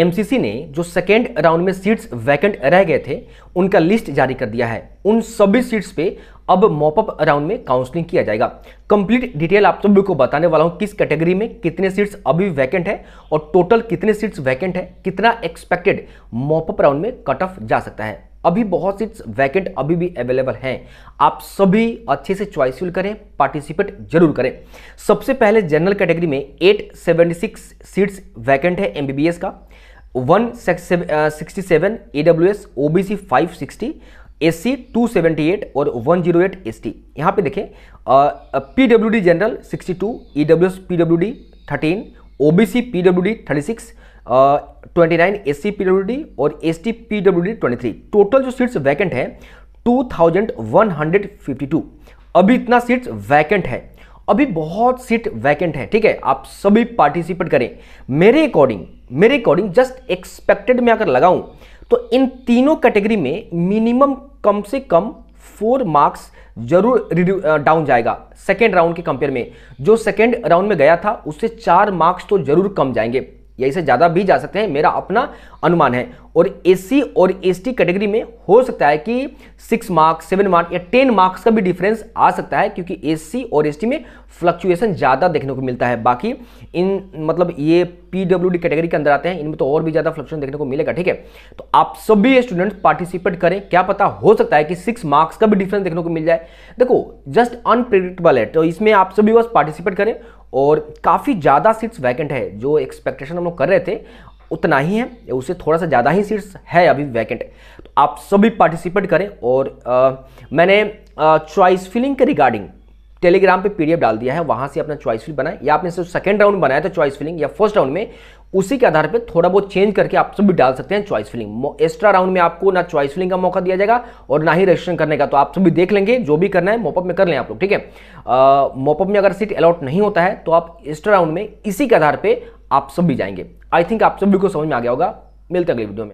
MCC ने जो second round में सीट्स वैकेंट रह गए थे उनका लिस्ट जारी कर दिया है उन सभी सीट्स पे अब मॉपअप राउंड में काउंसलिंग किया जाएगा कंप्लीट डिटेल आप सभी को बताने वाला हूं किस कैटेगरी में कितने सीट्स अभी वैकेंट है और टोटल कितने सीट्स वैकेंट है कितना एक्सपेक्टेड मॉपअप राउंड में कट ऑफ जा सकता है अभी बहुत सीट्स वैकेंट अभी भी अवेलेबल हैं आप सभी अच्छे से चॉइसफुल करें पार्टिसिपेट जरूर करें सबसे पहले जनरल कैटेगरी में 876 सीट्स वैकेंट है एमबीबीएस का one sixty seven A W S O B C five sixty S C two seventy eight और one zero eight S T यहाँ पर देखें P W D general sixty two E W S P W D thirteen O B C P W D thirty six twenty nine S C P W D और S T P W D twenty three total जो seats vacant है two thousand one hundred fifty two अभी इतना seats vacant है अभी बहुत seat vacant है ठीक है आप सभी पार्टिसिपेट करें मेरे अकॉर्डिंग मेरे अकॉर्डिंग जस्ट एक्सपेक्टेड में अगर लगाऊं तो इन तीनों कैटेगरी में मिनिमम कम से कम फोर मार्क्स जरूर डाउन जाएगा सेकेंड राउंड के कंपेयर में जो सेकेंड राउंड में गया था उससे चार मार्क्स तो जरूर कम जाएंगे यही से ज़्यादा भी जा सकते हैं मेरा अपना अनुमान है और एससी और एसटी कैटेगरी में हो सकता है कि सिक्स मार्क्स सेवन मार्क्स या टेन मार्क्स का भी डिफरेंस आ सकता है क्योंकि एससी और एसटी में फ्लक्चुएशन ज़्यादा देखने को मिलता है बाकी इन मतलब ये पीडब्ल्यूडी कैटेगरी के अंदर आते हैं इनमें तो और भी ज़्यादा फ्लक्चुएशन देखने को मिलेगा ठीक है तो आप सभी स्टूडेंट पार्टिसिपेट करें क्या पता हो सकता है कि सिक्स मार्क्स का भी डिफरेंस देखने को मिल जाए देखो जस्ट अनप्रिडिक्टेबल है तो इसमें आप सभी बस पार्टिसिपेट करें और काफ़ी ज़्यादा सीट्स वैकेंट है जो एक्सपेक्टेशन हम लोग कर रहे थे उतना ही है उससे थोड़ा सा ज़्यादा ही सीट्स है अभी वैकेंट तो आप सभी पार्टिसिपेट करें और आ, मैंने चॉइस फिलिंग के रिगार्डिंग टेलीग्राम पे पीडीएफ डाल दिया है वहाँ से अपना चॉइस फिल बनाए या आपने सिर्फ सेकंड राउंड बनाया था चॉइस फिलिंग या फर्स्ट राउंड में उसी के आधार पे थोड़ा बहुत चेंज करके आप सब भी डाल सकते हैं चॉइस फिलिंग एक्स्ट्रा राउंड में आपको ना चॉइस फिलिंग का मौका दिया जाएगा और ना ही रजिस्ट्रेशन करने का तो आप सब भी देख लेंगे जो भी करना है मोपअप में कर लें आप लोग ठीक है मोपअप में अगर सीट अलाउट नहीं होता है तो आप एक्स्ट्रा राउंड में इसी के आधार पर आप सब भी जाएंगे आई थिंक आप सभी को समझ में आ गया होगा मिलते अगले वीडियो में